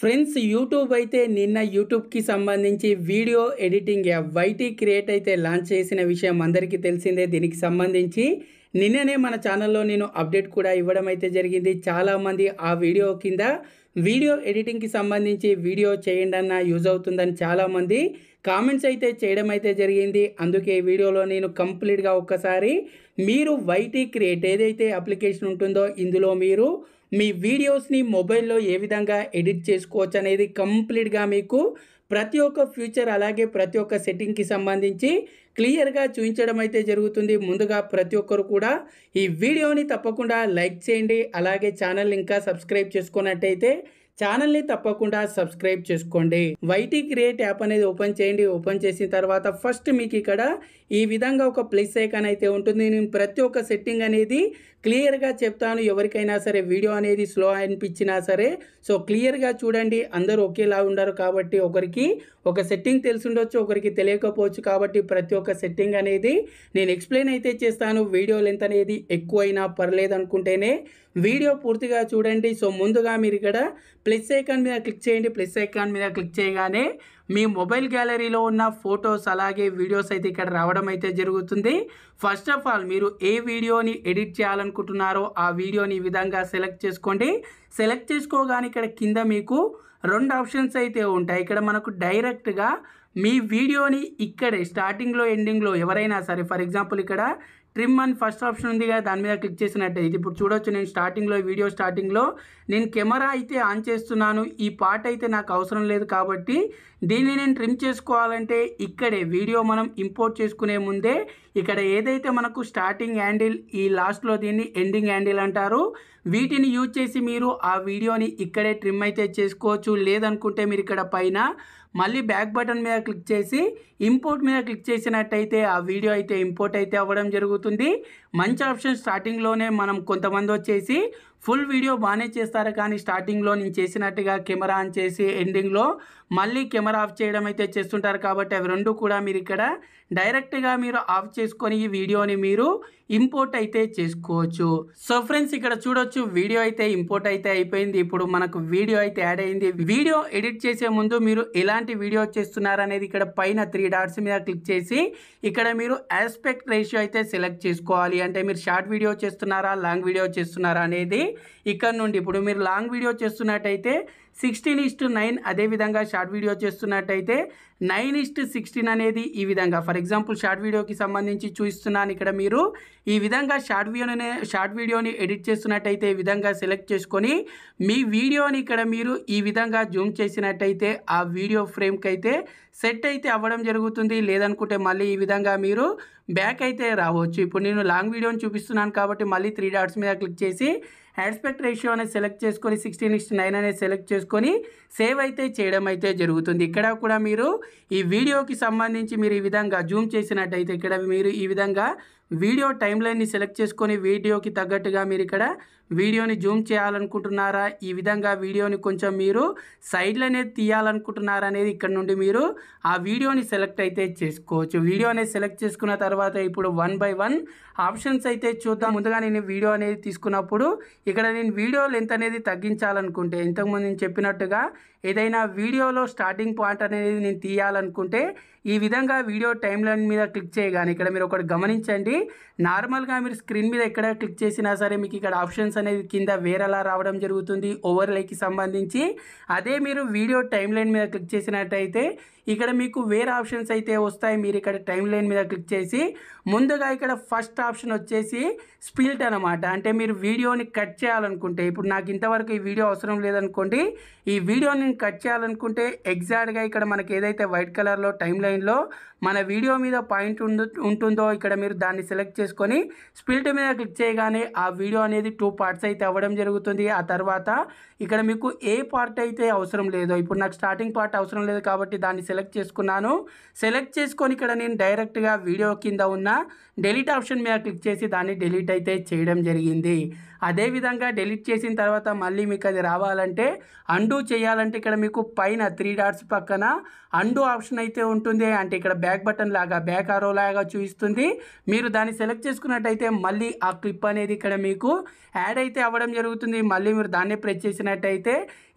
friends YouTube అయితే నిన్న యూట్యూబ్కి సంబంధించి వీడియో ఎడిటింగ్ వైటీ క్రియేట్ అయితే లాంచ్ చేసిన విషయం అందరికీ తెలిసిందే దీనికి సంబంధించి నిన్ననే మన ఛానల్లో నేను అప్డేట్ కూడా ఇవ్వడం అయితే జరిగింది చాలామంది ఆ వీడియో కింద వీడియో ఎడిటింగ్కి సంబంధించి వీడియో చేయండి అన్న యూజ్ అవుతుందని చాలామంది కామెంట్స్ అయితే చేయడం అయితే జరిగింది అందుకే వీడియోలో నేను కంప్లీట్గా ఒక్కసారి మీరు వైటీ క్రియేట్ ఏదైతే అప్లికేషన్ ఉంటుందో ఇందులో మీరు మీ వీడియోస్ని మొబైల్లో ఏ విధంగా ఎడిట్ చేసుకోవచ్చు అనేది కంప్లీట్గా మీకు ప్రతి ఒక్క ఫ్యూచర్ అలాగే ప్రతి ఒక్క సెట్టింగ్కి సంబంధించి క్లియర్గా చూపించడం అయితే జరుగుతుంది ముందుగా ప్రతి ఒక్కరు కూడా ఈ వీడియోని తప్పకుండా లైక్ చేయండి అలాగే ఛానల్ ఇంకా సబ్స్క్రైబ్ చేసుకున్నట్టయితే ఛానల్ని తప్పకుండా సబ్స్క్రైబ్ చేసుకోండి వైటీ క్రియేట్ యాప్ అనేది ఓపెన్ చేయండి ఓపెన్ చేసిన తర్వాత ఫస్ట్ మీకు ఇక్కడ ఈ విధంగా ఒక ప్లస్ ఐకాన్ అయితే ఉంటుంది నేను ప్రతి ఒక్క సెట్టింగ్ అనేది క్లియర్గా చెప్తాను ఎవరికైనా సరే వీడియో అనేది స్లో అనిపించినా సరే సో క్లియర్గా చూడండి అందరూ ఒకేలా ఉండరు కాబట్టి ఒకరికి ఒక సెట్టింగ్ తెలుసుండొచ్చు ఒకరికి తెలియకపోవచ్చు కాబట్టి ప్రతి ఒక్క సెట్టింగ్ అనేది నేను ఎక్స్ప్లెయిన్ అయితే చేస్తాను వీడియో లెంత్ అనేది ఎక్కువైనా పర్లేదు అనుకుంటేనే వీడియో పూర్తిగా చూడండి సో ముందుగా మీరు ఇక్కడ ప్లస్ ఐకాన్ మీద క్లిక్ చేయండి ప్లస్ ఐకాన్ మీద క్లిక్ చేయగానే మీ మొబైల్ గ్యాలరీలో ఉన్న ఫొటోస్ అలాగే వీడియోస్ అయితే ఇక్కడ రావడం అయితే జరుగుతుంది ఫస్ట్ ఆఫ్ ఆల్ మీరు ఏ వీడియోని ఎడిట్ చేయాలనుకుంటున్నారో ఆ వీడియోని ఈ విధంగా సెలెక్ట్ చేసుకోండి సెలెక్ట్ చేసుకోగానే ఇక్కడ కింద మీకు రెండు ఆప్షన్స్ అయితే ఉంటాయి ఇక్కడ మనకు డైరెక్ట్గా మీ వీడియోని ఇక్కడే స్టార్టింగ్లో ఎండింగ్లో ఎవరైనా సరే ఫర్ ఎగ్జాంపుల్ ఇక్కడ ట్రిమ్ అని ఫస్ట్ ఆప్షన్ ఉంది కదా దాని మీద క్లిక్ చేసినట్టయితే ఇప్పుడు చూడొచ్చు నేను స్టార్టింగ్లో వీడియో స్టార్టింగ్లో నేను కెమెరా అయితే ఆన్ చేస్తున్నాను ఈ పార్ట్ అయితే నాకు అవసరం లేదు కాబట్టి దీన్ని నేను ట్రిమ్ చేసుకోవాలంటే ఇక్కడే వీడియో మనం ఇంపోర్ట్ చేసుకునే ముందే ఇక్కడ ఏదైతే మనకు స్టార్టింగ్ హ్యాండిల్ ఈ లాస్ట్లో దీన్ని ఎండింగ్ హ్యాండిల్ అంటారు వీటిని యూజ్ చేసి మీరు ఆ వీడియోని ఇక్కడే ట్రిమ్ అయితే చేసుకోవచ్చు లేదనుకుంటే మీరు ఇక్కడ పైన మళ్ళీ బ్యాక్ బటన్ మీద క్లిక్ చేసి ఇంపోర్ట్ మీద క్లిక్ చేసినట్టయితే ఆ వీడియో అయితే ఇంపోర్ట్ అయితే అవ్వడం జరుగుతుంది మంచి ఆప్షన్ స్టార్టింగ్లోనే మనం కొంతమంది వచ్చేసి ఫుల్ వీడియో బాగానే చేస్తారు కానీ స్టార్టింగ్లో నేను చేసినట్టుగా కెమెరా ఆన్ చేసి ఎండింగ్లో మళ్ళీ కెమెరా ఆఫ్ చేయడం అయితే చేస్తుంటారు కాబట్టి అవి రెండు కూడా మీరు ఇక్కడ డైరెక్ట్గా మీరు ఆఫ్ చేసుకొని ఈ వీడియోని మీరు ఇంపోర్ట్ అయితే చేసుకోవచ్చు సో ఫ్రెండ్స్ ఇక్కడ చూడొచ్చు వీడియో అయితే ఇంపోర్ట్ అయితే అయిపోయింది ఇప్పుడు మనకు వీడియో అయితే యాడ్ అయింది వీడియో ఎడిట్ చేసే ముందు మీరు ఇలా ఎలాంటి వీడియో చేస్తున్నారనేది ఇక్కడ పైన త్రీ డాట్స్ మీద క్లిక్ చేసి ఇక్కడ మీరు ఆస్పెక్ట్ రేషియో అయితే సెలెక్ట్ చేసుకోవాలి అంటే మీరు షార్ట్ వీడియో చేస్తున్నారా లాంగ్ వీడియో చేస్తున్నారా అనేది ఇక్కడ నుండి ఇప్పుడు మీరు లాంగ్ వీడియో చేస్తున్నట్టయితే సిక్స్టీన్ ఇస్టు నైన్ అదేవిధంగా షార్ట్ వీడియో చేస్తున్నట్టయితే నైన్ ఇస్ట్ సిక్స్టీన్ అనేది ఈ విధంగా ఫర్ ఎగ్జాంపుల్ షార్ట్ వీడియోకి సంబంధించి చూస్తున్నాను ఇక్కడ మీరు ఈ విధంగా షార్ట్ వీడియోని షార్ట్ వీడియోని ఎడిట్ చేస్తున్నట్టయితే ఈ విధంగా సెలెక్ట్ చేసుకొని మీ వీడియోని ఇక్కడ మీరు ఈ విధంగా జూమ్ చేసినట్టయితే ఆ వీడియో ఫ్రేమ్కి అయితే సెట్ అయితే అవ్వడం జరుగుతుంది లేదనుకుంటే మళ్ళీ ఈ విధంగా మీరు బ్యాక్ అయితే రావచ్చు ఇప్పుడు నేను లాంగ్ వీడియోని చూపిస్తున్నాను కాబట్టి మళ్ళీ త్రీ డాట్స్ మీద క్లిక్ చేసి ఆస్పెక్ట్ రేషియో అనేది సెలెక్ట్ చేసుకొని సిక్స్టీన్ ఇస్ట్ నైన్ అనేది సెలెక్ట్ చేసుకొని సేవ్ అయితే చేయడం అయితే జరుగుతుంది ఇక్కడ కూడా మీరు ఈ వీడియోకి సంబంధించి మీరు ఈ విధంగా జూమ్ చేసినట్టయితే ఇక్కడ మీరు ఈ విధంగా వీడియో టైం లైన్ని సెలెక్ట్ చేసుకొని వీడియోకి తగ్గట్టుగా మీరు ఇక్కడ వీడియోని జూమ్ చేయాలనుకుంటున్నారా ఈ విధంగా వీడియోని కొంచెం మీరు సైడ్లు అనేది తీయాలనుకుంటున్నారా అనేది ఇక్కడ నుండి మీరు ఆ వీడియోని సెలెక్ట్ అయితే చేసుకోవచ్చు వీడియో అనేది సెలెక్ట్ చేసుకున్న తర్వాత ఇప్పుడు వన్ బై వన్ ఆప్షన్స్ అయితే చూద్దాం ముందుగా నేను వీడియో అనేది తీసుకున్నప్పుడు ఇక్కడ నేను వీడియో లెంత్ అనేది తగ్గించాలనుకుంటే ఇంతకుముందు నేను చెప్పినట్టుగా ఏదైనా వీడియోలో స్టార్టింగ్ పాయింట్ అనేది నేను తీయాలనుకుంటే ఈ విధంగా వీడియో టైం లైన్ మీద క్లిక్ చేయగానే ఇక్కడ మీరు ఒకటి గమనించండి నార్మల్గా మీరు స్క్రీన్ మీద ఎక్కడ క్లిక్ చేసినా సరే మీకు ఇక్కడ ఆప్షన్స్ అనేది కింద వేరేలా రావడం జరుగుతుంది ఓవర్లైకి సంబంధించి అదే మీరు వీడియో టైం లైన్ మీద క్లిక్ చేసినట్టయితే ఇక్కడ మీకు వేరే ఆప్షన్స్ అయితే వస్తాయి మీరు ఇక్కడ టైం లైన్ మీద క్లిక్ చేసి ముందుగా ఇక్కడ ఫస్ట్ ఆప్షన్ వచ్చేసి స్పిల్ట్ అనమాట అంటే మీరు వీడియోని కట్ చేయాలనుకుంటే ఇప్పుడు నాకు ఇంతవరకు ఈ వీడియో అవసరం లేదనుకోండి ఈ వీడియోని నేను కట్ చేయాలనుకుంటే ఎగ్జాక్ట్గా ఇక్కడ మనకి ఏదైతే వైట్ కలర్లో టైం లైన్లో మన వీడియో మీద పాయింట్ ఉంటుందో ఇక్కడ మీరు దాన్ని సెలెక్ట్ చేసుకొని స్పిల్ట్ మీద క్లిక్ చేయగానే ఆ వీడియో అనేది టూ పార్ట్స్ అయితే అవ్వడం జరుగుతుంది ఆ తర్వాత ఇక్కడ మీకు ఏ పార్ట్ అయితే అవసరం లేదో ఇప్పుడు నాకు స్టార్టింగ్ పార్ట్ అవసరం లేదు కాబట్టి దాన్ని సెలెక్ట్ సెలెక్ట్ చేసుకున్నాను సెలెక్ట్ చేసుకొని ఇక్కడ నేను డైరెక్ట్గా వీడియో కింద ఉన్న డెలీట్ ఆప్షన్ మీద క్లిక్ చేసి దాన్ని డెలీట్ అయితే చేయడం జరిగింది అదేవిధంగా డిలీట్ చేసిన తర్వాత మళ్ళీ మీకు అది రావాలంటే అండూ చేయాలంటే ఇక్కడ మీకు పైన త్రీ డాట్స్ పక్కన అండూ ఆప్షన్ అయితే ఉంటుంది అంటే ఇక్కడ బ్యాక్ బటన్ లాగా బ్యాక్ ఆరో లాగా చూపిస్తుంది మీరు దాన్ని సెలెక్ట్ చేసుకున్నట్టయితే మళ్ళీ ఆ క్లిప్ అనేది ఇక్కడ మీకు యాడ్ అయితే అవ్వడం జరుగుతుంది మళ్ళీ మీరు దాన్నే ప్రెస్ చేసినట్టయితే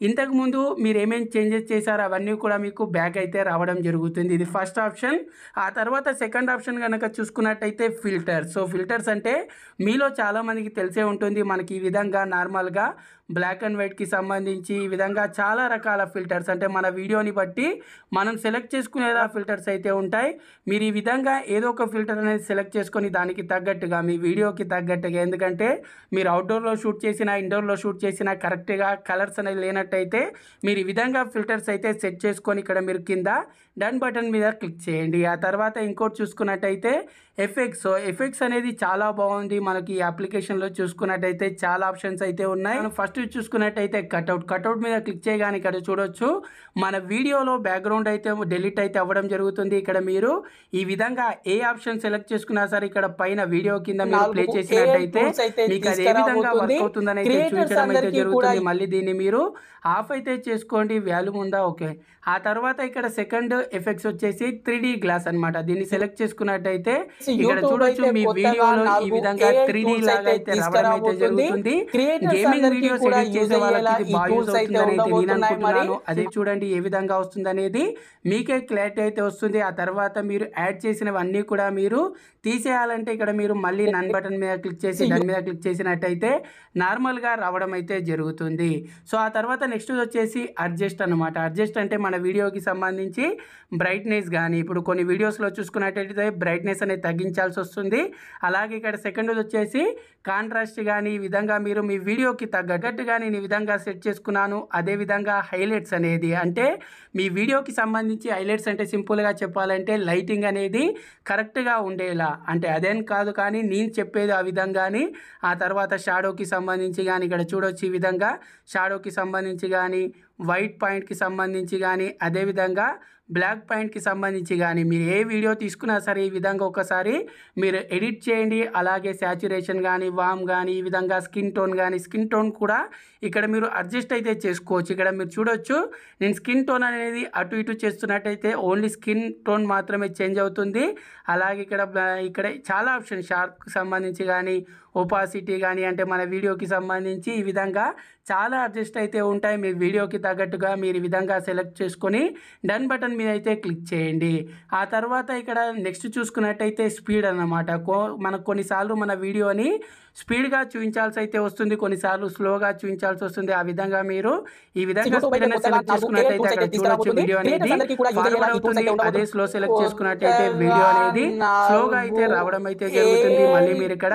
ఇంతకుముందు మీరు ఏమేమి చేంజెస్ చేశారో అవన్నీ కూడా మీకు బ్యాక్ అయితే రావడం జరుగుతుంది ఇది ఫస్ట్ ఆప్షన్ ఆ తర్వాత సెకండ్ ఆప్షన్ కనుక చూసుకున్నట్టయితే ఫిల్టర్ సో ఫిల్టర్స్ అంటే మీలో చాలామందికి తెలిసే ఉంటుంది మనకి ఈ విధంగా నార్మల్గా బ్లాక్ అండ్ వైట్కి సంబంధించి ఈ విధంగా చాలా రకాల ఫిల్టర్స్ అంటే మన వీడియోని బట్టి మనం సెలెక్ట్ చేసుకునేలా ఫిల్టర్స్ అయితే ఉంటాయి మీరు ఈ విధంగా ఏదో ఒక ఫిల్టర్ అనేది సెలెక్ట్ చేసుకొని దానికి తగ్గట్టుగా మీ వీడియోకి తగ్గట్టుగా ఎందుకంటే మీరు అవుట్డోర్లో షూట్ చేసినా ఇండోర్లో షూట్ చేసినా కరెక్ట్గా కలర్స్ అనేది లేనట్టయితే మీరు ఈ విధంగా ఫిల్టర్స్ అయితే సెట్ చేసుకొని ఇక్కడ మీరు కింద డన్ బటన్ మీద క్లిక్ చేయండి ఆ తర్వాత ఇంకోటి చూసుకున్నట్టయితే ఎఫెక్ట్స్ ఎఫెక్ట్స్ అనేది చాలా బాగుంది మనకి ఈ అప్లికేషన్లో చూసుకున్నట్టయితే చాలా ఆప్షన్స్ అయితే ఉన్నాయి ఫస్ట్ చూసుకున్నట్టయితే కట్అవుట్ కట్అవుట్ మీద క్లిక్ చేయగానే ఇక్కడ చూడొచ్చు మన వీడియోలో బ్యాక్గ్రౌండ్ అయితే డెలిట్ అయితే అవ్వడం జరుగుతుంది ఇక్కడ మీరు ఈ విధంగా ఏ ఆప్షన్ సెలెక్ట్ చేసుకున్నా సరే ఇక్కడ పైన వీడియో కింద మీరు ప్లే చేసినట్టయితే మీకు అది ఏ విధంగా వర్క్ అవుతుందని అయితే చూపించడం అయితే జరుగుతుంది మళ్ళీ దీన్ని మీరు ఆఫ్ అయితే చేసుకోండి వాల్యూమ్ ఉందా ఓకే ఆ తర్వాత ఇక్కడ సెకండ్ ఎఫెక్ట్స్ వచ్చేసి త్రీ గ్లాస్ అనమాట దీన్ని సెలెక్ట్ చేసుకున్నట్టయితే ఇక్కడ చూడొచ్చు మీ వీడియోలో ఈ విధంగా త్రీ లాగా అయితే రావడం అయితే జరుగుతుంది గేమింగ్ వీడియోస్ కూడా యూజ్ అయ్యేలా అదే చూడండి ఏ విధంగా వస్తుంది అనేది మీకే క్లారిటీ అయితే వస్తుంది ఆ తర్వాత మీరు యాడ్ చేసినవన్నీ కూడా మీరు తీసేయాలంటే ఇక్కడ మీరు మళ్ళీ నన్ బటన్ మీద క్లిక్ చేసి దాని మీద క్లిక్ చేసినట్టయితే నార్మల్గా రావడం అయితే జరుగుతుంది సో ఆ తర్వాత నెక్స్ట్ వచ్చేసి అడ్జస్ట్ అనమాట అడ్జస్ట్ అంటే మన వీడియోకి సంబంధించి బ్రైట్నెస్ కానీ ఇప్పుడు కొన్ని వీడియోస్లో చూసుకున్నట్టయితే బ్రైట్నెస్ అనేది తగ్గించాల్సి వస్తుంది అలాగే ఇక్కడ సెకండ్ వచ్చేసి కాంట్రాస్ట్ కానీ ఈ విధంగా మీరు మీ వీడియోకి తగ్గట్టు తగ్గట్టుగా నేను ఈ విధంగా సెట్ చేసుకున్నాను అదేవిధంగా హైలైట్స్ అనేది అంటే మీ వీడియోకి సంబంధించి హైలైట్స్ అంటే సింపుల్గా చెప్పాలంటే లైటింగ్ అనేది కరెక్ట్గా ఉండేలా అంటే అదేం కాదు కానీ నేను చెప్పేది ఆ విధంగాని ఆ తర్వాత షాడోకి సంబంధించి కానీ ఇక్కడ చూడొచ్చు ఈ విధంగా షాడోకి సంబంధించి కానీ వైట్ పాయింట్కి సంబంధించి కానీ అదేవిధంగా బ్లాక్ పాయింట్కి సంబంధించి కానీ మీరు ఏ వీడియో తీసుకున్నా సరే ఈ విధంగా ఒకసారి మీరు ఎడిట్ చేయండి అలాగే శాచురేషన్ కానీ వామ్ కానీ ఈ విధంగా స్కిన్ టోన్ కానీ స్కిన్ టోన్ కూడా ఇక్కడ మీరు అడ్జస్ట్ అయితే చేసుకోవచ్చు ఇక్కడ మీరు చూడొచ్చు నేను స్కిన్ టోన్ అనేది అటు ఇటు చేస్తున్నట్టయితే ఓన్లీ స్కిన్ టోన్ మాత్రమే చేంజ్ అవుతుంది అలాగే ఇక్కడ ఇక్కడ చాలా ఆప్షన్ షార్ప్కి సంబంధించి కానీ ఒపాసిటీ కానీ అంటే మన వీడియోకి సంబంధించి ఈ విధంగా చాలా అడ్జస్ట్ అయితే ఉంటాయి మీ వీడియోకి తగ్గట్టుగా మీరు ఈ విధంగా సెలెక్ట్ చేసుకొని డన్ బటన్ మీద అయితే క్లిక్ చేయండి ఆ తర్వాత ఇక్కడ నెక్స్ట్ చూసుకున్నట్టయితే స్పీడ్ అనమాట కో మనకు కొన్నిసార్లు మన వీడియోని స్పీడ్గా చూపించాల్సి అయితే వస్తుంది కొన్నిసార్లు స్లోగా చూపించాల్సి వస్తుంది ఆ విధంగా మీరు ఈ విధంగా స్పీడ్ సెలెక్ట్ చేసుకున్నట్టయితే అక్కడ చూడొచ్చు వీడియో అనేది అవుతుంది అదే స్లో సెలెక్ట్ చేసుకున్నట్టయితే వీడియో అనేది స్లోగా అయితే రావడం అయితే జరుగుతుంది మళ్ళీ మీరు ఇక్కడ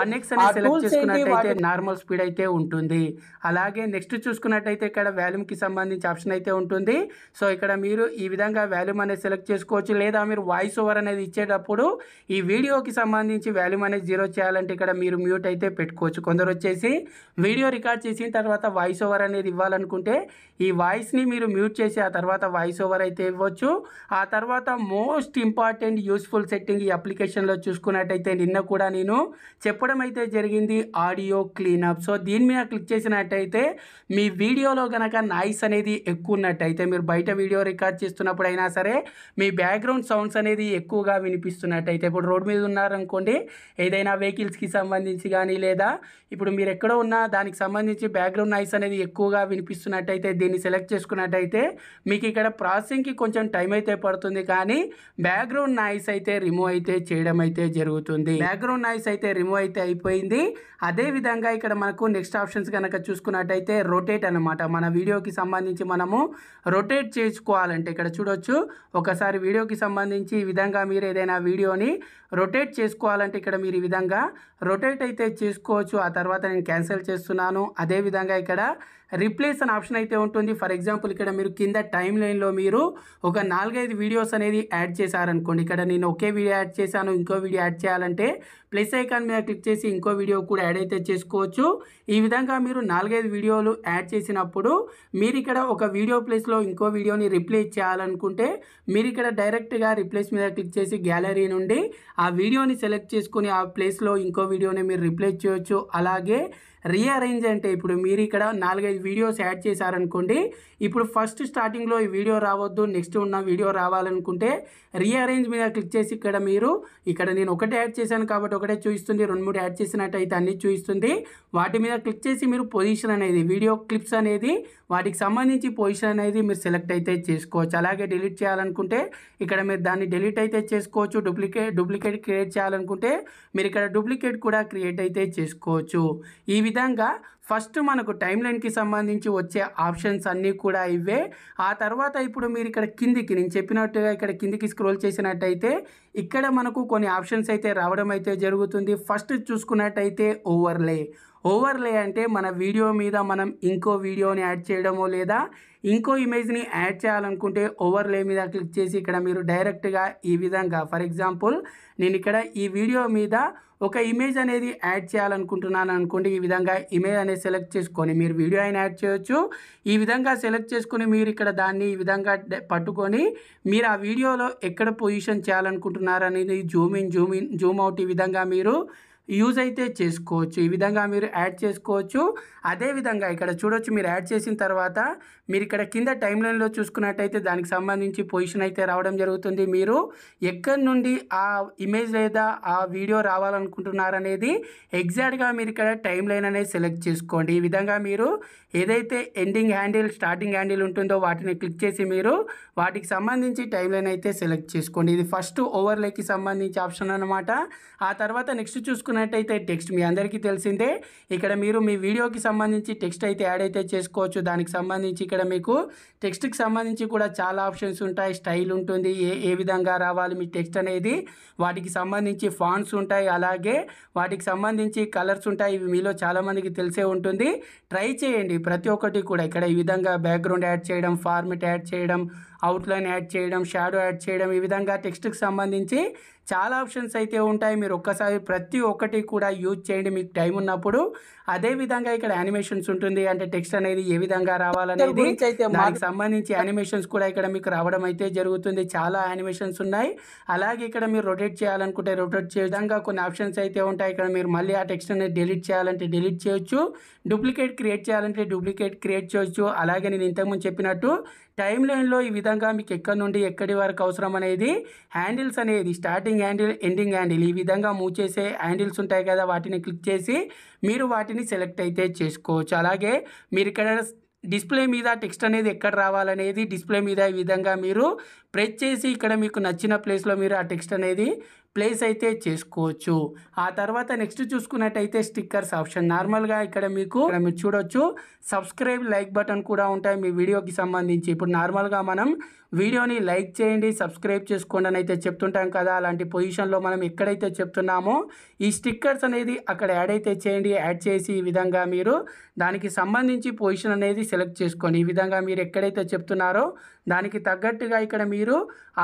వన్ ఎక్స్ అనేది సెలెక్ట్ చేసుకున్నట్టయితే నార్మల్ స్పీడ్ అయితే ఉంటుంది అలాగే నెక్స్ట్ చూసుకున్నట్టయితే ఇక్కడ వాల్యూమ్కి సంబంధించి ఆప్షన్ అయితే ఉంటుంది సో ఇక్కడ మీరు ఈ విధంగా వాల్యూమ్ అనేది సెలెక్ట్ చేసుకోవచ్చు లేదా మీరు వాయిస్ ఓవర్ అనేది ఇచ్చేటప్పుడు ఈ వీడియోకి సంబంధించి వాల్యూమ్ అనేది జీరో చేయాలంటే ఇక్కడ మీరు మ్యూట్ అయితే పెట్టుకోవచ్చు కొందరు వచ్చేసి వీడియో రికార్డ్ చేసిన తర్వాత వాయిస్ ఓవర్ అనేది ఇవ్వాలనుకుంటే ఈ వాయిస్ని మీరు మ్యూట్ చేసి ఆ తర్వాత వాయిస్ ఓవర్ అయితే ఇవ్వచ్చు ఆ తర్వాత మోస్ట్ ఇంపార్టెంట్ యూస్ఫుల్ సెట్టింగ్ ఈ అప్లికేషన్లో చూసుకున్నట్టయితే నిన్న కూడా నేను చెప్పడం అయితే జరిగింది ఆడియో క్లీనప్ సో దీని మీద క్లిక్ చేసినట్టయితే మీ వీడియోలో కనుక నాయిస్ అనేది ఎక్కువ ఉన్నట్టయితే మీరు బయట వీడియో రికార్డ్ చేస్తున్నప్పుడు అయినా సరే మీ బ్యాక్గ్రౌండ్ సౌండ్స్ అనేది ఎక్కువగా వినిపిస్తున్నట్టయితే ఇప్పుడు రోడ్ మీద ఉన్నారనుకోండి ఏదైనా వెహికల్స్కి సంబంధించి నాయిస్ కానీ లేదా ఇప్పుడు మీరు ఎక్కడ ఉన్నా దానికి సంబంధించి బ్యాక్గ్రౌండ్ నాయిస్ అనేది ఎక్కువగా వినిపిస్తున్నట్టయితే దీన్ని సెలెక్ట్ చేసుకున్నట్టయితే మీకు ఇక్కడ ప్రాసెసింగ్కి కొంచెం టైం అయితే పడుతుంది కానీ బ్యాక్గ్రౌండ్ నాయిస్ అయితే రిమూవ్ అయితే చేయడం అయితే జరుగుతుంది బ్యాక్గ్రౌండ్ నాయిస్ అయితే రిమూవ్ అయితే అయిపోయింది అదే విధంగా ఇక్కడ మనకు నెక్స్ట్ ఆప్షన్స్ కనుక చూసుకున్నట్టయితే రొటేట్ అనమాట మన వీడియోకి సంబంధించి మనము రొటేట్ చేసుకోవాలంటే ఇక్కడ చూడొచ్చు ఒకసారి వీడియోకి సంబంధించి ఈ విధంగా మీరు ఏదైనా వీడియోని రొటేట్ చేసుకోవాలంటే ఇక్కడ మీరు ఈ విధంగా రొటేట్ అయితే చేసుకోవచ్చు ఆ తర్వాత నేను క్యాన్సిల్ చేస్తున్నాను అదేవిధంగా ఇక్కడ రిప్లేస్ అని ఆప్షన్ అయితే ఉంటుంది ఫర్ ఎగ్జాంపుల్ ఇక్కడ మీరు కింద టైం లైన్లో మీరు ఒక నాలుగైదు వీడియోస్ అనేది యాడ్ చేశారనుకోండి ఇక్కడ నేను ఒకే వీడియో యాడ్ చేశాను ఇంకో వీడియో యాడ్ చేయాలంటే ప్లస్ ఐకాన్ మీద క్లిక్ చేసి ఇంకో వీడియో కూడా యాడ్ అయితే చేసుకోవచ్చు ఈ విధంగా మీరు నాలుగైదు వీడియోలు యాడ్ చేసినప్పుడు మీరు ఇక్కడ ఒక వీడియో ప్లేస్లో ఇంకో వీడియోని రిప్లేస్ చేయాలనుకుంటే మీరు ఇక్కడ డైరెక్ట్గా రిప్లేస్ మీద క్లిక్ చేసి గ్యాలరీ నుండి ఆ వీడియోని సెలెక్ట్ చేసుకుని ఆ ప్లేస్లో ఇంకో వీడియోని మీరు రిప్లేస్ చేయొచ్చు అలాగే రీఅరేంజ్ అంటే ఇప్పుడు మీరు ఇక్కడ నాలుగైదు వీడియోస్ యాడ్ చేశారనుకోండి ఇప్పుడు ఫస్ట్ స్టార్టింగ్లో ఈ వీడియో రావద్దు నెక్స్ట్ ఉన్న వీడియో రావాలనుకుంటే రీఅరేంజ్ మీద క్లిక్ చేసి ఇక్కడ మీరు ఇక్కడ నేను ఒకటే యాడ్ చేశాను కాబట్టి ఒకటే చూపిస్తుంది రెండు మూడు యాడ్ చేసినట్టయితే అన్ని చూపిస్తుంది వాటి మీద క్లిక్ చేసి మీరు పొజిషన్ అనేది వీడియో క్లిప్స్ అనేది వాటికి సంబంధించి పొజిషన్ అనేది మీరు సెలెక్ట్ అయితే చేసుకోవచ్చు అలాగే డిలీట్ చేయాలనుకుంటే ఇక్కడ మీరు దాన్ని డిలీట్ అయితే చేసుకోవచ్చు డూప్లికేట్ డూప్లికేట్ క్రియేట్ చేయాలనుకుంటే మీరు ఇక్కడ డూప్లికేట్ కూడా క్రియేట్ అయితే చేసుకోవచ్చు ఈ విధంగా ఫస్ట్ మనకు టైం లైన్కి సంబంధించి వచ్చే ఆప్షన్స్ అన్నీ కూడా ఇవే ఆ తర్వాత ఇప్పుడు మీరు ఇక్కడ కిందికి నేను చెప్పినట్టుగా ఇక్కడ కిందికి స్క్రోల్ చేసినట్టయితే ఇక్కడ మనకు కొన్ని ఆప్షన్స్ అయితే రావడం అయితే జరుగుతుంది ఫస్ట్ చూసుకున్నట్టయితే ఓవర్లే ఓవర్లే అంటే మన వీడియో మీద మనం ఇంకో వీడియోని యాడ్ చేయడమో లేదా ఇంకో ఇమేజ్ని యాడ్ చేయాలనుకుంటే ఓవర్లే మీద క్లిక్ చేసి ఇక్కడ మీరు డైరెక్ట్గా ఈ విధంగా ఫర్ ఎగ్జాంపుల్ నేను ఇక్కడ ఈ వీడియో మీద ఒక ఇమేజ్ అనేది యాడ్ చేయాలనుకుంటున్నాను అనుకోండి ఈ విధంగా ఇమేజ్ అనేది సెలెక్ట్ చేసుకొని మీరు వీడియో అయినా యాడ్ చేయొచ్చు ఈ విధంగా సెలెక్ట్ చేసుకొని మీరు ఇక్కడ దాన్ని ఈ విధంగా పట్టుకొని మీరు ఆ వీడియోలో ఎక్కడ పొజిషన్ చేయాలనుకుంటున్నారనేది zoom in zoom in zoom out ఈ విధంగా మీరు యూజ్ అయితే చేసుకోవచ్చు ఈ విధంగా మీరు యాడ్ చేసుకోవచ్చు అదేవిధంగా ఇక్కడ చూడొచ్చు మీరు యాడ్ చేసిన తర్వాత మీరు ఇక్కడ కింద టైం లైన్లో చూసుకున్నట్టయితే దానికి సంబంధించి పొజిషన్ అయితే రావడం జరుగుతుంది మీరు ఎక్కడి నుండి ఆ ఇమేజ్ లేదా ఆ వీడియో రావాలనుకుంటున్నారనేది ఎగ్జాక్ట్గా మీరు ఇక్కడ టైం లైన్ అనేది సెలెక్ట్ చేసుకోండి ఈ విధంగా మీరు ఏదైతే ఎండింగ్ హ్యాండిల్ స్టార్టింగ్ హ్యాండిల్ ఉంటుందో వాటిని క్లిక్ చేసి మీరు వాటికి సంబంధించి టైం లైన్ అయితే సెలెక్ట్ చేసుకోండి ఇది ఫస్ట్ ఓవర్లేకి సంబంధించి ఆప్షన్ అనమాట ఆ తర్వాత నెక్స్ట్ చూసుకున్నట్టయితే టెక్స్ట్ మీ అందరికీ తెలిసిందే ఇక్కడ మీరు మీ వీడియోకి సంబంధించి టెక్స్ట్ అయితే యాడ్ అయితే చేసుకోవచ్చు దానికి సంబంధించి ఇక్కడ ఇక్కడ మీకు టెక్స్ట్కి సంబంధించి కూడా చాలా ఆప్షన్స్ ఉంటాయి స్టైల్ ఉంటుంది ఏ ఏ విధంగా రావాలి మీ టెక్స్ట్ అనేది వాటికి సంబంధించి ఫాంట్స్ ఉంటాయి అలాగే వాటికి సంబంధించి కలర్స్ ఉంటాయి ఇవి మీలో చాలామందికి తెలిసే ఉంటుంది ట్రై చేయండి ప్రతి ఒక్కటి కూడా ఇక్కడ ఈ విధంగా బ్యాక్గ్రౌండ్ యాడ్ చేయడం ఫార్మెట్ యాడ్ చేయడం అవుట్లైన్ యాడ్ చేయడం షాడో యాడ్ చేయడం ఈ విధంగా టెక్స్ట్కి సంబంధించి చాలా ఆప్షన్స్ అయితే ఉంటాయి మీరు ఒక్కసారి ప్రతి ఒక్కటి కూడా యూజ్ చేయండి మీకు టైం ఉన్నప్పుడు అదే విధంగా ఇక్కడ యానిమేషన్స్ ఉంటుంది అంటే టెక్స్ట్ అనేది ఏ విధంగా రావాలనేది దానికి సంబంధించి యానిమేషన్స్ కూడా ఇక్కడ మీకు రావడం అయితే జరుగుతుంది చాలా యానిమేషన్స్ ఉన్నాయి అలాగే ఇక్కడ మీరు రొటేట్ చేయాలనుకుంటే రొటేట్ చే విధంగా కొన్ని ఆప్షన్స్ అయితే ఉంటాయి ఇక్కడ మీరు మళ్ళీ ఆ టెక్స్ట్ అనేది డిలీట్ చేయాలంటే డిలీట్ చేయొచ్చు డూప్లికేట్ క్రియేట్ చేయాలంటే డూప్లికేట్ క్రియేట్ చేయొచ్చు అలాగే నేను ఇంతకుముందు చెప్పినట్టు టైం లైన్లో ఈ విధంగా మీకు ఎక్కడి నుండి ఎక్కడి వరకు అవసరం అనేది హ్యాండిల్స్ అనేది స్టార్టింగ్ హ్యాండిల్ ఎండింగ్ హ్యాండిల్ ఈ విధంగా మూవ్ చేసే హ్యాండిల్స్ ఉంటాయి కదా వాటిని క్లిక్ చేసి మీరు వాటిని సెలెక్ట్ అయితే చేసుకోవచ్చు అలాగే మీరు ఇక్కడ డిస్ప్లే మీద టెక్స్ట్ అనేది ఎక్కడ రావాలనేది డిస్ప్లే మీద ఈ విధంగా మీరు ప్రెస్ చేసి ఇక్కడ మీకు నచ్చిన ప్లేస్లో మీరు ఆ టెక్స్ట్ అనేది ప్లేస్ అయితే చేసుకోవచ్చు ఆ తర్వాత నెక్స్ట్ చూసుకున్నట్టయితే స్టిక్కర్స్ ఆప్షన్ నార్మల్గా ఇక్కడ మీకు మీరు చూడొచ్చు సబ్స్క్రైబ్ లైక్ బటన్ కూడా ఉంటాయి మీ వీడియోకి సంబంధించి ఇప్పుడు నార్మల్గా మనం వీడియోని లైక్ చేయండి సబ్స్క్రైబ్ చేసుకోండి అని అయితే చెప్తుంటాం కదా అలాంటి పొజిషన్లో మనం ఎక్కడైతే చెప్తున్నామో ఈ స్టిక్కర్స్ అనేది అక్కడ యాడ్ అయితే చేయండి యాడ్ చేసి ఈ విధంగా మీరు దానికి సంబంధించి పొజిషన్ అనేది సెలెక్ట్ చేసుకోండి ఈ విధంగా మీరు ఎక్కడైతే చెప్తున్నారో దానికి తగ్గట్టుగా ఇక్కడ మీరు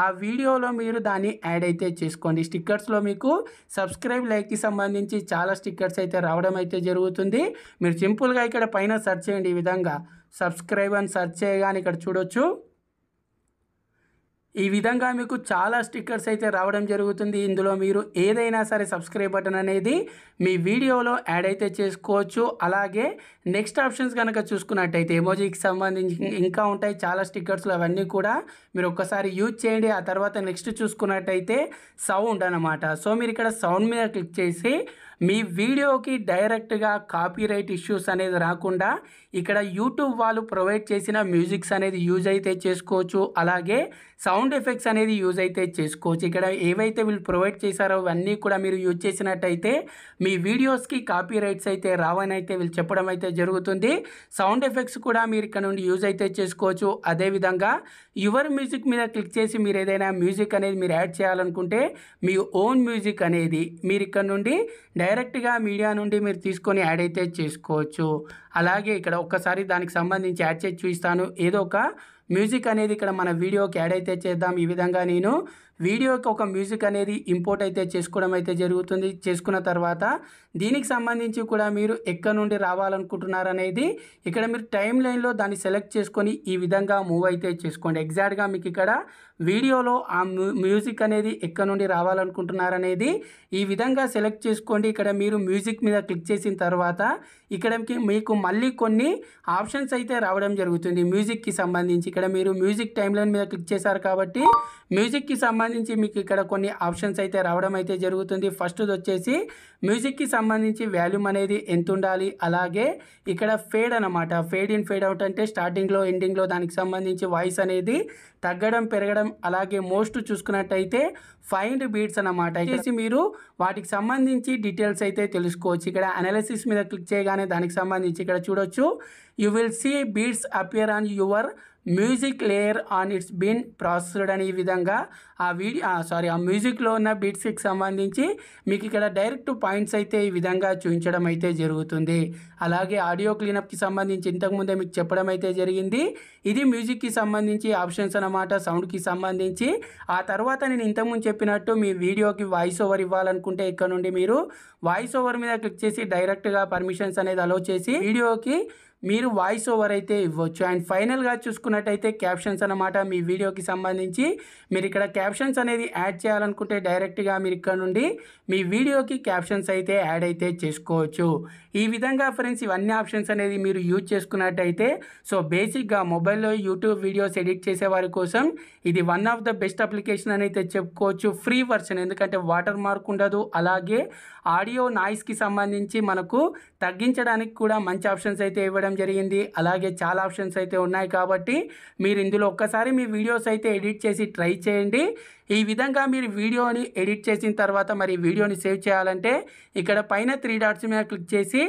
ఆ వీడియోలో మీరు దాన్ని యాడ్ అయితే చేసుకోండి స్టిక్కర్స్లో మీకు సబ్స్క్రైబ్ లైక్కి సంబంధించి చాలా స్టిక్కర్స్ అయితే రావడం అయితే జరుగుతుంది మీరు సింపుల్గా ఇక్కడ పైన సెర్చ్ చేయండి ఈ విధంగా సబ్స్క్రైబ్ అని సెర్చ్ చేయగానే ఇక్కడ చూడొచ్చు ఈ విధంగా మీకు చాలా స్టిక్కర్స్ అయితే రావడం జరుగుతుంది ఇందులో మీరు ఏదైనా సరే సబ్స్క్రైబ్ బటన్ అనేది మీ వీడియోలో యాడ్ అయితే చేసుకోవచ్చు అలాగే నెక్స్ట్ ఆప్షన్స్ కనుక చూసుకున్నట్టయితే ఎమోజీకి సంబంధించి ఇంకా ఉంటాయి చాలా స్టిక్కర్స్ అవన్నీ కూడా మీరు ఒక్కసారి యూజ్ చేయండి ఆ తర్వాత నెక్స్ట్ చూసుకున్నట్టయితే సౌండ్ అనమాట సో మీరు ఇక్కడ సౌండ్ మీద క్లిక్ చేసి మీ వీడియోకి డైరెక్ట్గా కాపీరైట్ ఇష్యూస్ అనేది రాకుండా ఇక్కడ యూట్యూబ్ వాళ్ళు ప్రొవైడ్ చేసిన మ్యూజిక్స్ అనేది యూజ్ అయితే చేసుకోవచ్చు అలాగే సౌండ్ ఎఫెక్ట్స్ అనేది యూజ్ అయితే చేసుకోవచ్చు ఇక్కడ ఏవైతే వీళ్ళు ప్రొవైడ్ చేశారో అవన్నీ కూడా మీరు యూజ్ చేసినట్టయితే మీ వీడియోస్కి కాపీరైట్స్ అయితే రావని అయితే వీళ్ళు చెప్పడం అయితే జరుగుతుంది సౌండ్ ఎఫెక్ట్స్ కూడా మీరు ఇక్కడ నుండి యూజ్ అయితే చేసుకోవచ్చు అదేవిధంగా యువర్ మ్యూజిక్ మీద క్లిక్ చేసి మీరు ఏదైనా మ్యూజిక్ అనేది మీరు యాడ్ చేయాలనుకుంటే మీ ఓన్ మ్యూజిక్ అనేది మీరు ఇక్కడ నుండి డైరెక్ట్గా మీడియా నుండి మీరు తీసుకొని యాడ్ అయితే చేసుకోవచ్చు అలాగే ఇక్కడ ఒక్కసారి దానికి సంబంధించి యాడ్ చేసి చూపిస్తాను ఏదో ఒక మ్యూజిక్ అనేది ఇక్కడ మన వీడియోకి యాడ్ అయితే చేద్దాం ఈ విధంగా నేను వీడియోకి ఒక మ్యూజిక్ అనేది ఇంపోర్ట్ అయితే చేసుకోవడం అయితే జరుగుతుంది చేసుకున్న తర్వాత దీనికి సంబంధించి కూడా మీరు ఎక్కడి నుండి రావాలనుకుంటున్నారనేది ఇక్కడ మీరు టైం లైన్లో దాన్ని సెలెక్ట్ చేసుకొని ఈ విధంగా మూవ్ అయితే చేసుకోండి ఎగ్జాక్ట్గా మీకు ఇక్కడ వీడియోలో ఆ మ్యూజిక్ అనేది ఎక్కడి నుండి రావాలనుకుంటున్నారనేది ఈ విధంగా సెలెక్ట్ చేసుకోండి ఇక్కడ మీరు మ్యూజిక్ మీద క్లిక్ చేసిన తర్వాత ఇక్కడ మీకు మళ్ళీ కొన్ని ఆప్షన్స్ అయితే రావడం జరుగుతుంది మ్యూజిక్కి సంబంధించి ఇక్కడ మీరు మ్యూజిక్ టైం లైన్ మీద క్లిక్ చేశారు కాబట్టి మ్యూజిక్కి సంబంధించి సంబంధించి మీకు ఇక్కడ కొన్ని ఆప్షన్స్ అయితే రావడం అయితే జరుగుతుంది ఫస్ట్ వచ్చేసి మ్యూజిక్కి సంబంధించి వాల్యూమ్ అనేది ఎంత ఉండాలి అలాగే ఇక్కడ ఫేడ్ అనమాట ఫేడ్ ఇన్ ఫేడ్ అవుట్ అంటే స్టార్టింగ్లో ఎండింగ్లో దానికి సంబంధించి వాయిస్ అనేది తగ్గడం పెరగడం అలాగే మోస్ట్ చూసుకున్నట్టయితే ఫైండ్ బీట్స్ అనమాట చేసి మీరు వాటికి సంబంధించి డీటెయిల్స్ అయితే తెలుసుకోవచ్చు ఇక్కడ అనాలిసిస్ మీద క్లిక్ చేయగానే దానికి సంబంధించి ఇక్కడ చూడొచ్చు you will see beats appear on your music layer on it's been processed అని ఈ విధంగా ఆ వీడియో సారీ ఆ మ్యూజిక్లో ఉన్న బీట్స్కి సంబంధించి మీకు ఇక్కడ డైరెక్ట్ పాయింట్స్ అయితే ఈ విధంగా చూపించడం అయితే జరుగుతుంది అలాగే ఆడియో క్లీనప్కి సంబంధించి ఇంతకుముందే మీకు చెప్పడం అయితే జరిగింది ఇది మ్యూజిక్కి సంబంధించి ఆప్షన్స్ అనమాట సౌండ్కి సంబంధించి ఆ తర్వాత నేను ఇంతకుముందు చెప్పినట్టు మీ వీడియోకి వాయిస్ ఓవర్ ఇవ్వాలనుకుంటే ఇక్కడ నుండి మీరు వాయిస్ ఓవర్ మీద క్లిక్ చేసి డైరెక్ట్గా పర్మిషన్స్ అనేది అలో చేసి వీడియోకి మీరు వాయిస్ ఓవర్ అయితే ఇవ్వచ్చు అండ్ ఫైనల్గా చూసుకున్నట్టయితే క్యాప్షన్స్ అనమాట మీ వీడియోకి సంబంధించి మీరు ఇక్కడ క్యాప్షన్స్ అనేది యాడ్ చేయాలనుకుంటే డైరెక్ట్గా మీరు ఇక్కడ నుండి మీ వీడియోకి క్యాప్షన్స్ అయితే యాడ్ అయితే చేసుకోవచ్చు ఈ విధంగా ఫ్రెండ్స్ ఇవన్నీ ఆప్షన్స్ అనేది మీరు యూజ్ చేసుకున్నట్టయితే సో బేసిక్గా మొబైల్లో యూట్యూబ్ వీడియోస్ ఎడిట్ చేసే వారి కోసం ఇది one of the best application అని అయితే చెప్పుకోవచ్చు ఫ్రీ వర్షన్ ఎందుకంటే వాటర్ మార్క్ ఉండదు అలాగే ఆడియో నాయిస్కి సంబంధించి మనకు తగ్గించడానికి కూడా మంచి ఆప్షన్స్ అయితే ఇవ్వడం చేయడం జరిగింది అలాగే చాలా ఆప్షన్స్ అయితే ఉన్నాయి కాబట్టి మీరు ఇందులో ఒక్కసారి మీ వీడియోస్ అయితే ఎడిట్ చేసి ట్రై చేయండి ఈ విధంగా మీరు వీడియోని ఎడిట్ చేసిన తర్వాత మరి వీడియోని సేవ్ చేయాలంటే ఇక్కడ పైన త్రీ డాట్స్ మీద క్లిక్ చేసి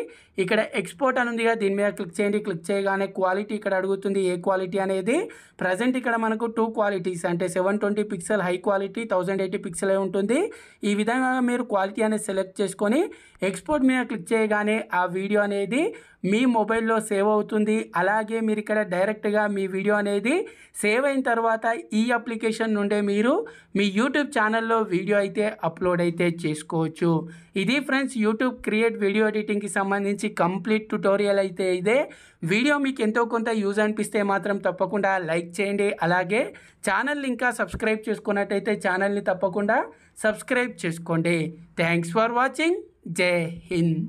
ఇక్కడ ఎక్స్పోర్ట్ అని ఉందిగా దీని మీద క్లిక్ చేయండి క్లిక్ చేయగానే క్వాలిటీ ఇక్కడ అడుగుతుంది ఏ క్వాలిటీ అనేది ప్రజెంట్ ఇక్కడ మనకు టూ క్వాలిటీస్ అంటే seven twenty pixel high quality thousand eighty pixel ఉంటుంది ఈ విధంగా మీరు క్వాలిటీ అనేది సెలెక్ట్ చేసుకొని ఎక్స్పోర్ట్ మీద క్లిక్ చేయగానే ఆ వీడియో అనేది మీ మొబైల్లో సేవ్ అవుతుంది అలాగే మీరు ఇక్కడ డైరెక్ట్గా మీ వీడియో అనేది సేవ్ అయిన తర్వాత ఈ అప్లికేషన్ నుండే మీరు మీ యూట్యూబ్ ఛానల్లో వీడియో అయితే అప్లోడ్ అయితే చేసుకోవచ్చు ఇది ఫ్రెండ్స్ యూట్యూబ్ క్రియేట్ వీడియో ఎడిటింగ్కి సంబంధించి కంప్లీట్ ట్యుటోరియల్ అయితే ఇదే వీడియో మీకు ఎంతో కొంత యూజ్ అనిపిస్తే మాత్రం తప్పకుండా లైక్ చేయండి అలాగే ఛానల్ని ఇంకా సబ్స్క్రైబ్ చేసుకున్నట్టయితే ఛానల్ని తప్పకుండా సబ్స్క్రైబ్ చేసుకోండి థ్యాంక్స్ ఫర్ వాచింగ్ జై హింద్